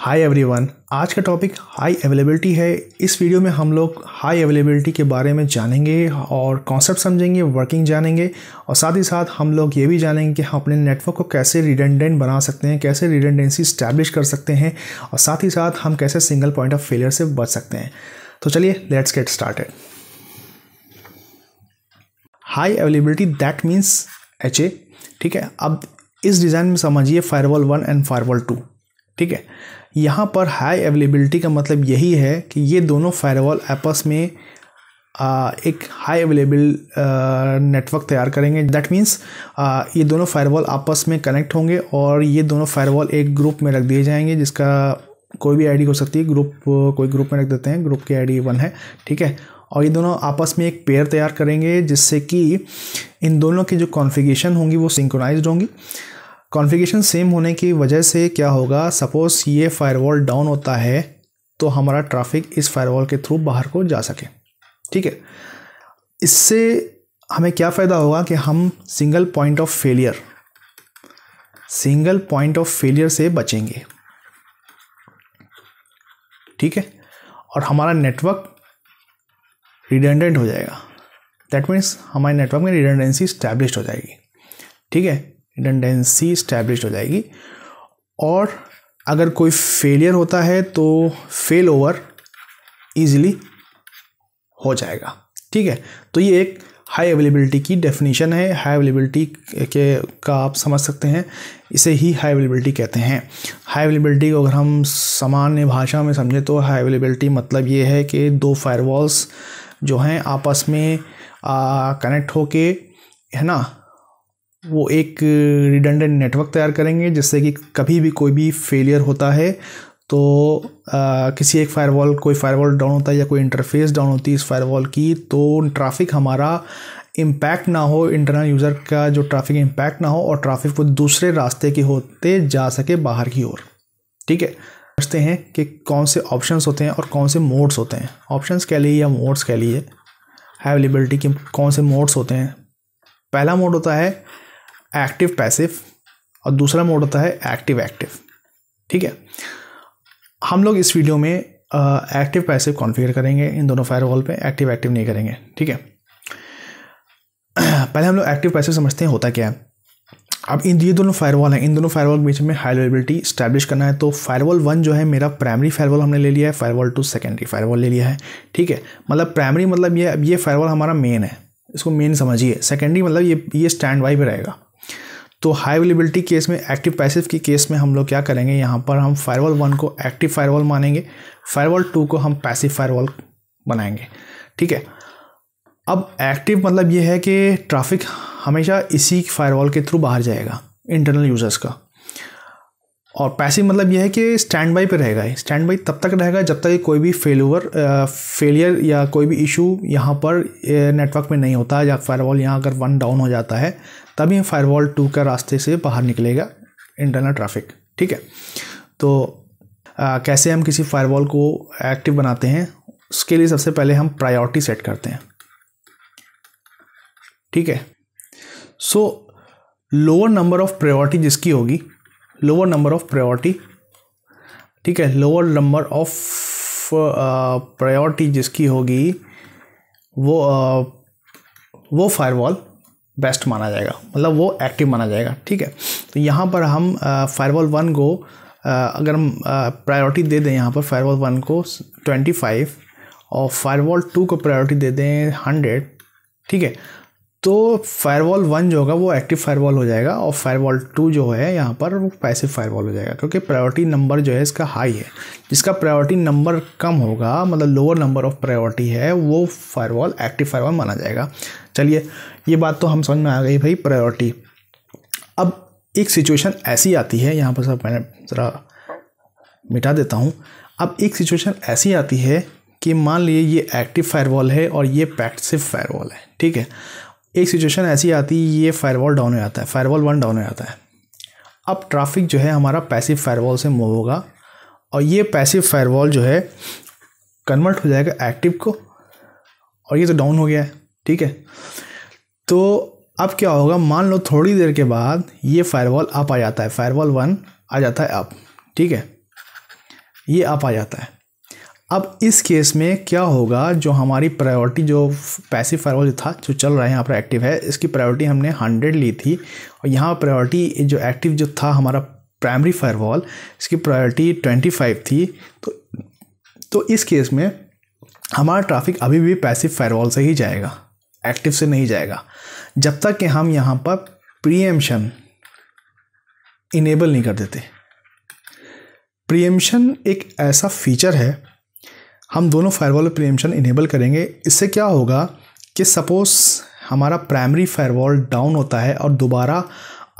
hi everyone आज का topic high availability है इस वीडियो में हम लोग हाई अवेलेबिलिटी के बारे में जानेंगे और कॉन्सेप्ट समझेंगे वर्किंग जानेंगे और साथ ही साथ हम लोग ये भी जानेंगे कि हम अपने नेटवर्क को कैसे रिडेंडेंट बना सकते हैं कैसे रिडेंडेंसी स्टैब्लिश कर सकते हैं और साथ ही साथ हम कैसे सिंगल पॉइंट ऑफ फेलियर से बच सकते हैं तो चलिए let's get started high availability that means H A ठीक है अब इस डिज़ाइन में समझिए firewall one and firewall two ठीक है यहाँ पर हाई अवेलेबिलिटी का मतलब यही है कि ये दोनों फायरवॉल आपस में एक हाई अवेलेबल नेटवर्क तैयार करेंगे दैट मीन्स ये दोनों फायरवॉल आपस में कनेक्ट होंगे और ये दोनों फायरवॉल एक ग्रुप में रख दिए जाएंगे जिसका कोई भी आईडी हो सकती है ग्रुप कोई ग्रुप में रख देते हैं ग्रुप की आईडी वन है ठीक है और ये दोनों आपस में एक पेयर तैयार करेंगे जिससे कि इन दोनों की जो कॉन्फ़िगरेशन होंगी वो सिंक्रोनाइज्ड होंगी कॉन्फ़िगरेशन सेम होने की वजह से क्या होगा सपोज़ ये फायरवॉल डाउन होता है तो हमारा ट्रैफिक इस फायरवॉल के थ्रू बाहर को जा सके ठीक है इससे हमें क्या फ़ायदा होगा कि हम single point of failure single point of failure से बचेंगे ठीक है और हमारा नेटवर्क रिडेंडेंट हो जाएगा दैट मीन्स हमारे नेटवर्क में रिडेंडेंसी स्टैब्लिश हो जाएगी ठीक है रिडेंडेंसी इस्टेब्लिश हो जाएगी और अगर कोई फेलियर होता है तो फेल ओवर ईजिली हो जाएगा ठीक है तो ये एक हाई अवेलेबिलिटी की डेफिनेशन है हाई अवेलेबिलिटी के का आप समझ सकते हैं इसे ही हाई अवेलेबिलिटी कहते हैं हाई अवेलेबिलिटी को अगर हम सामान्य भाषा में समझें तो हाई अवेलेबिलिटी मतलब ये है कि दो फायरवॉल्स जो हैं आपस में कनेक्ट होके है ना वो एक रिडंडेंट नेटवर्क तैयार करेंगे जिससे कि कभी भी कोई भी फेलियर होता है तो आ, किसी एक फायरवॉल कोई फायरवॉल डाउन होता है या कोई इंटरफेस डाउन होती है इस फायरवॉल की तो ट्रैफिक हमारा इम्पैक्ट ना हो इंटरनल यूज़र का जो ट्रैफिक इम्पैक्ट ना हो और ट्रैफिक वो दूसरे रास्ते के होते जा सके बाहर की ओर ठीक है समझते हैं कि कौन से ऑप्शंस होते हैं और कौन से मोड्स होते हैं ऑप्शंस के लिए या मोड्स के लिए है अवेलेबिलिटी के कौन से मोड्स होते हैं पहला मोड होता है एक्टिव पैसिव और दूसरा मोड होता है एक्टिव एक्टिव ठीक है हम लोग इस वीडियो में एक्टिव पैसिव कॉन्फ़िगर करेंगे इन दोनों फायरवॉल पे एक्टिव एक्टिव नहीं करेंगे ठीक है पहले हम लोग एक्टिव पैसिव समझते हैं होता क्या है अब इन ये दोनों फायरवॉल हैं इन दोनों फायरवॉल के बीच में हाई अवेलेबिलिटी स्टैब्लिश करना है तो फायरवॉल वन जो है मेरा प्राइमरी फायरवॉल हमने ले लिया है फायरवॉल टू सेकेंडरी फायरवॉल ले लिया है ठीक है मतलब प्राइमरी मतलब ये अब ये फायरवॉल हमारा मेन है इसको मेन समझिए सेकेंडरी मतलब ये ये स्टैंड बाई पर रहेगा तो हाई अवेलेबिलिटी केस में एक्टिव पैसिव की केस में हम लोग क्या करेंगे यहाँ पर हम फायरवॉल वन को एक्टिव फायरवॉल मानेंगे फायरवॉल टू को हम पैसिव फायरवॉल बनाएंगे ठीक है अब एक्टिव मतलब ये है कि ट्रैफिक हमेशा इसी फायरवॉल के थ्रू बाहर जाएगा इंटरनल यूज़र्स का और पैसिव मतलब यह है कि स्टैंड बाई पर रहेगा स्टैंड बाई तब तक रहेगा जब तक कोई भी फेलोवर फेलियर या कोई भी इशू यहाँ पर नेटवर्क में नहीं होता या फायरवॉल यहाँ अगर वन डाउन हो जाता है तभी फायरवॉल टू का रास्ते से बाहर निकलेगा इंटरनल ट्रैफिक ठीक है तो आ, कैसे हम किसी फायरवॉल को एक्टिव बनाते हैं उसके लिए सबसे पहले हम प्रायोरिटी सेट करते हैं ठीक है so lower number of priority जिसकी होगी लोअर नंबर ऑफ प्रायोरिटी ठीक है लोअर नंबर ऑफ प्रायोरिटी जिसकी होगी वो आ, वो फायरवॉल बेस्ट माना जाएगा मतलब वो एक्टिव माना जाएगा ठीक है तो यहाँ पर हम फायरवॉल वन को अगर हम प्रायोरिटी दे दें यहाँ पर फायरवॉल वन को ट्वेंटी फाइव और फायरवॉल टू को प्रायोरिटी दे दें हंड्रेड ठीक है तो फायरवॉल वन जो होगा वो एक्टिव फायरवॉल हो जाएगा और फायरवॉल टू जो है यहाँ पर वो पैसिव फायरवॉल हो जाएगा क्योंकि प्रायोरिटी नंबर जो है इसका हाई है जिसका प्रायोरिटी नंबर कम होगा मतलब लोअर नंबर ऑफ प्रायोरिटी है वो फायरवॉल एक्टिव फायरवॉल माना जाएगा चलिए ये बात तो हम समझ में आ गई भाई प्रायोरिटी अब एक सिचुएशन ऐसी आती है यहाँ पर सब मैंने ज़रा मिटा देता हूँ अब एक सिचुएशन ऐसी आती है कि मान लीजिए ये एक्टिव फायरवॉल है और ये पैक्सिव फायरवॉल है ठीक है एक सिचुएशन ऐसी आती है ये फायरवॉल डाउन हो जाता है फायरवॉल वन डाउन हो जाता है अब ट्रैफिक जो है हमारा पैसिव फायरवॉल से मूव होगा और ये पैसिव फायरवॉल जो है कन्वर्ट हो जाएगा एक्टिव को और ये तो डाउन हो गया है ठीक है तो अब क्या होगा मान लो थोड़ी देर के बाद ये फायरवॉल अप आ जाता है फायरवॉल वन आ जाता है अप ठीक है ये अप आ जाता है अब इस केस में क्या होगा जो हमारी प्रायोरिटी जो पैसिव फायरवॉल जो था जो चल रहा है यहाँ पर एक्टिव है इसकी प्रायोरिटी हमने हंड्रेड ली थी और यहाँ प्रायोरिटी जो एक्टिव जो था हमारा प्राइमरी फायरवॉल इसकी प्रायोरिटी ट्वेंटी फाइव थी तो तो इस केस में हमारा ट्रैफिक अभी भी पैसिव फायरवॉल से ही जाएगा एक्टिव से नहीं जाएगा जब तक कि हम यहाँ पर प्रीएम्पशन इनेबल नहीं कर देते प्रीएम्पशन एक ऐसा फीचर है हम दोनों फायरवॉल प्रियमशन इनेबल करेंगे इससे क्या होगा कि सपोज़ हमारा प्राइमरी फायरवॉल डाउन होता है और दोबारा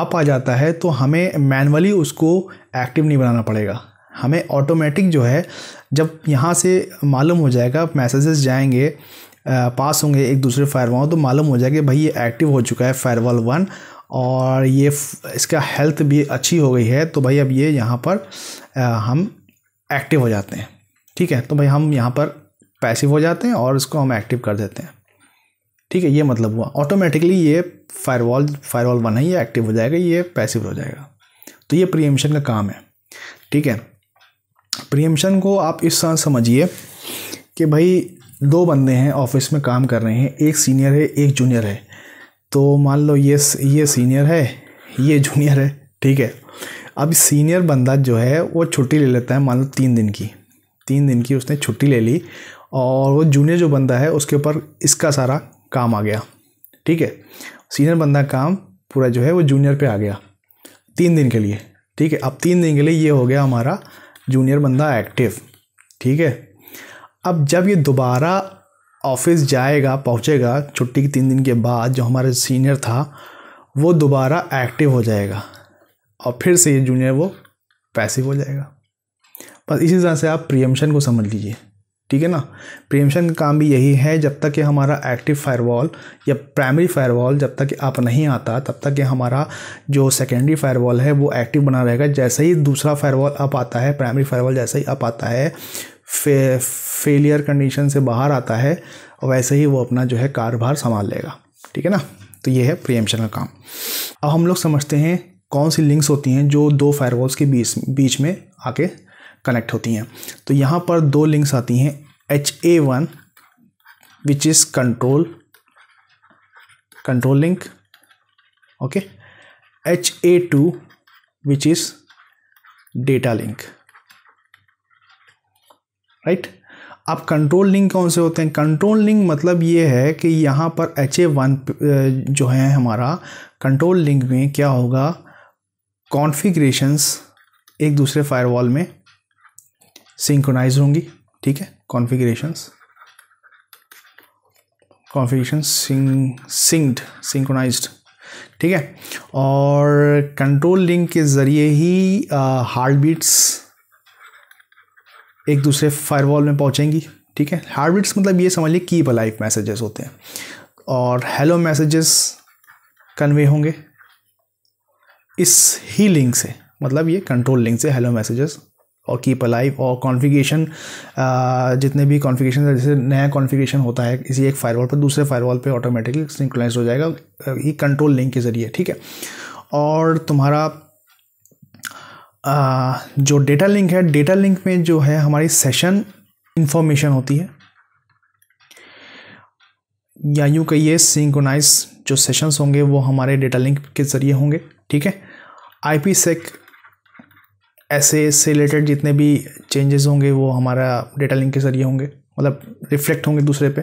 अप आ जाता है तो हमें मैनुअली उसको एक्टिव नहीं बनाना पड़ेगा हमें ऑटोमेटिक जो है जब यहाँ से मालूम हो जाएगा मैसेजेस जाएंगे पास होंगे एक दूसरे फायरवॉल तो मालूम हो जाएगा भाई ये एक्टिव हो चुका है फायरवॉल वन और ये इसका हेल्थ भी अच्छी हो गई है तो भाई अब ये यहाँ पर हम एक्टिव हो जाते हैं ठीक है तो भाई हम यहाँ पर पैसिव हो जाते हैं और इसको हम एक्टिव कर देते हैं ठीक है ये मतलब हुआ ऑटोमेटिकली ये फायरवॉल फायरवॉल वन है ये एक्टिव हो जाएगा ये पैसिव हो जाएगा तो ये प्रियमशन का काम है ठीक है प्रियमशन को आप इस तरह समझिए कि भाई दो बंदे हैं ऑफिस में काम कर रहे हैं एक सीनियर है एक जूनियर है तो मान लो ये ये सीनियर है ये जूनियर है ठीक है अब सीनियर बंदा जो है वो छुट्टी ले लेता है मान लो तीन दिन की तीन दिन की उसने छुट्टी ले ली और वो जूनियर जो बंदा है उसके ऊपर इसका सारा काम आ गया ठीक है सीनियर बंदा काम पूरा जो है वो जूनियर पे आ गया तीन दिन के लिए ठीक है अब तीन दिन के लिए ये हो गया हमारा जूनियर बंदा एक्टिव ठीक है अब जब ये दोबारा ऑफिस जाएगा पहुँचेगा छुट्टी के तीन दिन के बाद जो हमारा सीनियर था वो दोबारा एक्टिव हो जाएगा और फिर से ये जूनियर वो पैसिव हो जाएगा बस इसी तरह से आप प्रियमशन को समझ लीजिए ठीक है ना प्रियमशन का काम भी यही है जब तक कि हमारा एक्टिव फायरवॉल या प्राइमरी फायरवॉल जब तक आप नहीं आता तब तक कि हमारा जो सेकेंडरी फायरवॉल है वो एक्टिव बना रहेगा जैसे ही दूसरा फायरवॉल अप आता है प्राइमरी फायरवॉल जैसे ही अप आता है फे, फेलियर कंडीशन से बाहर आता है वैसे ही वो अपना जो है कारोबार संभाल लेगा ठीक है ना तो ये है प्रियमशन का काम अब हम लोग समझते हैं कौन सी लिंक्स होती हैं जो दो फायरवॉल्स के बीच बीच में आके कनेक्ट होती हैं तो यहाँ पर दो लिंक्स आती हैं H A one which is control control link okay H A two which is data link right अब कंट्रोल लिंक कौन से होते हैं कंट्रोल लिंक मतलब ये है कि यहाँ पर एच ए वन जो है हमारा कंट्रोल लिंक में क्या होगा कॉन्फ़िगरेशंस एक दूसरे फायरवॉल में सिंक्रोनाइज होंगी ठीक है कॉन्फ़िगरेशंस कॉन्फ़िगरेशन सिंक्ड सिंक्रोनाइज्ड ठीक है और कंट्रोल लिंक के ज़रिए ही हार्ट बीट्स एक दूसरे फायरवॉल में पहुंचेंगी ठीक है हार्ट बीट्स मतलब ये समझ लीजिए कीप अलाइव मैसेजेस होते हैं और हेलो मैसेजेस कन्वे होंगे इस ही लिंक से मतलब ये कंट्रोल लिंक से हेलो मैसेजेस और कीप अलाइव और कॉन्फ़िगरेशन जितने भी कॉन्फ़िगरेशन है जैसे नया कॉन्फ़िगरेशन होता है इसी एक फायरवॉल पर दूसरे फायरवॉल पे ऑटोमेटिकली सिंक्रोनाइज हो जाएगा uh, ये कंट्रोल लिंक के ज़रिए ठीक है और तुम्हारा uh, जो डेटा लिंक है डेटा लिंक में जो है हमारी सेशन इंफॉर्मेशन होती है या यूँ कहिए सिंक्रोनाइज जो सेशंस होंगे वो हमारे डेटा लिंक के ज़रिए होंगे ठीक है आई पी सेक ऐसे से रिलेटेड जितने भी चेंजेस होंगे वो हमारा डेटा लिंक के ज़रिए होंगे मतलब रिफ्लेक्ट होंगे दूसरे पे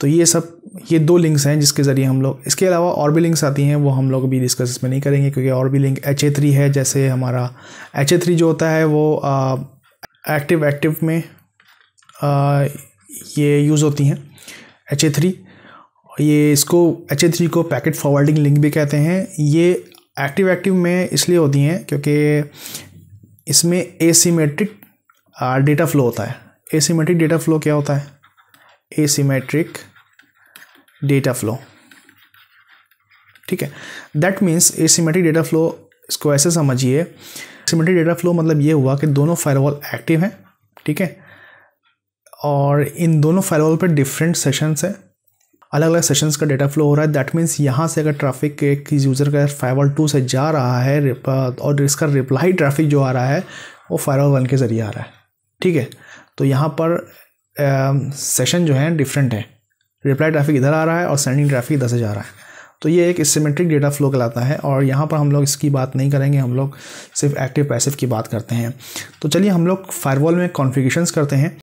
तो ये सब ये दो लिंक्स हैं जिसके ज़रिए हम लोग इसके अलावा और भी लिंक्स आती हैं वो हम लोग अभी डिस्कस इसमें नहीं करेंगे क्योंकि और भी लिंक एच ए थ्री है जैसे हमारा एच ए थ्री जो होता है वो एक्टिव एक्टिव में आ, ये यूज़ होती हैं एच ए थ्री ये इसको एच ए थ्री को पैकेट फॉरवर्डिंग लिंक भी कहते हैं ये एक्टिव एक्टिव में इसलिए होती हैं क्योंकि इसमें एसीमेट्रिक डेटा फ्लो होता है एसीमेट्रिक डेटा फ्लो क्या होता है एसीमेट्रिक डेटा फ्लो ठीक है that means asymmetric data flow इसको ऐसे समझिए एसीमेट्रिक डेटा फ्लो मतलब ये हुआ कि दोनों फायरवॉल एक्टिव हैं ठीक है और इन दोनों फायरवॉल पर डिफरेंट सेशंस हैं अलग अलग सेशंस का डेटा फ्लो हो रहा है दैट मीन्स यहाँ से अगर ट्रैफिक एक यूज़र का फाइवर टू से जा रहा है और इसका रिप्लाई ट्रैफिक जो आ रहा है वो फाइवर वन के ज़रिए आ रहा है ठीक है तो यहाँ पर सेशन जो है डिफरेंट है रिप्लाई ट्रैफिक इधर आ रहा है और सेंडिंग ट्रैफिक इधर से जा रहा है तो ये एक सिमेट्रिक डेटा फ्लो कहलाता है और यहाँ पर हम लोग इसकी बात नहीं करेंगे हम लोग सिर्फ एक्टिव पैसिव की बात करते हैं तो चलिए हम लोग फायरवॉल में कॉन्फ़िगरेशंस करते हैं